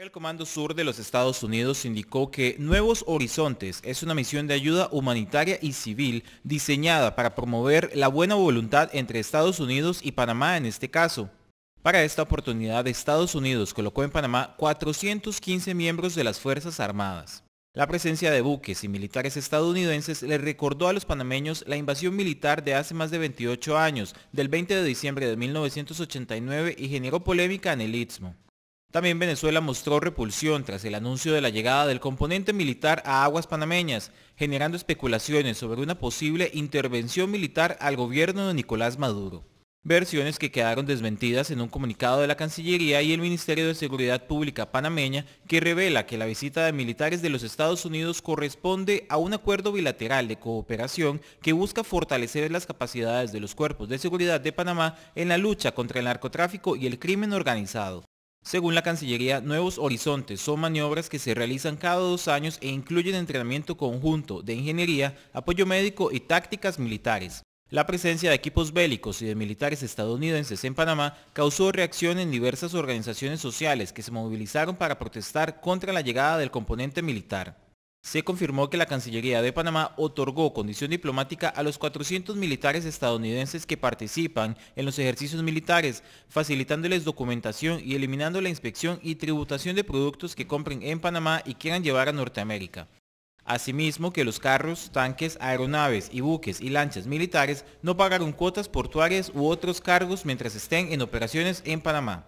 El Comando Sur de los Estados Unidos indicó que Nuevos Horizontes es una misión de ayuda humanitaria y civil diseñada para promover la buena voluntad entre Estados Unidos y Panamá en este caso. Para esta oportunidad, Estados Unidos colocó en Panamá 415 miembros de las Fuerzas Armadas. La presencia de buques y militares estadounidenses le recordó a los panameños la invasión militar de hace más de 28 años, del 20 de diciembre de 1989, y generó polémica en el Istmo. También Venezuela mostró repulsión tras el anuncio de la llegada del componente militar a aguas panameñas, generando especulaciones sobre una posible intervención militar al gobierno de Nicolás Maduro. Versiones que quedaron desmentidas en un comunicado de la Cancillería y el Ministerio de Seguridad Pública panameña que revela que la visita de militares de los Estados Unidos corresponde a un acuerdo bilateral de cooperación que busca fortalecer las capacidades de los cuerpos de seguridad de Panamá en la lucha contra el narcotráfico y el crimen organizado. Según la Cancillería, Nuevos Horizontes son maniobras que se realizan cada dos años e incluyen entrenamiento conjunto de ingeniería, apoyo médico y tácticas militares. La presencia de equipos bélicos y de militares estadounidenses en Panamá causó reacción en diversas organizaciones sociales que se movilizaron para protestar contra la llegada del componente militar. Se confirmó que la Cancillería de Panamá otorgó condición diplomática a los 400 militares estadounidenses que participan en los ejercicios militares, facilitándoles documentación y eliminando la inspección y tributación de productos que compren en Panamá y quieran llevar a Norteamérica. Asimismo que los carros, tanques, aeronaves y buques y lanchas militares no pagaron cuotas portuarias u otros cargos mientras estén en operaciones en Panamá.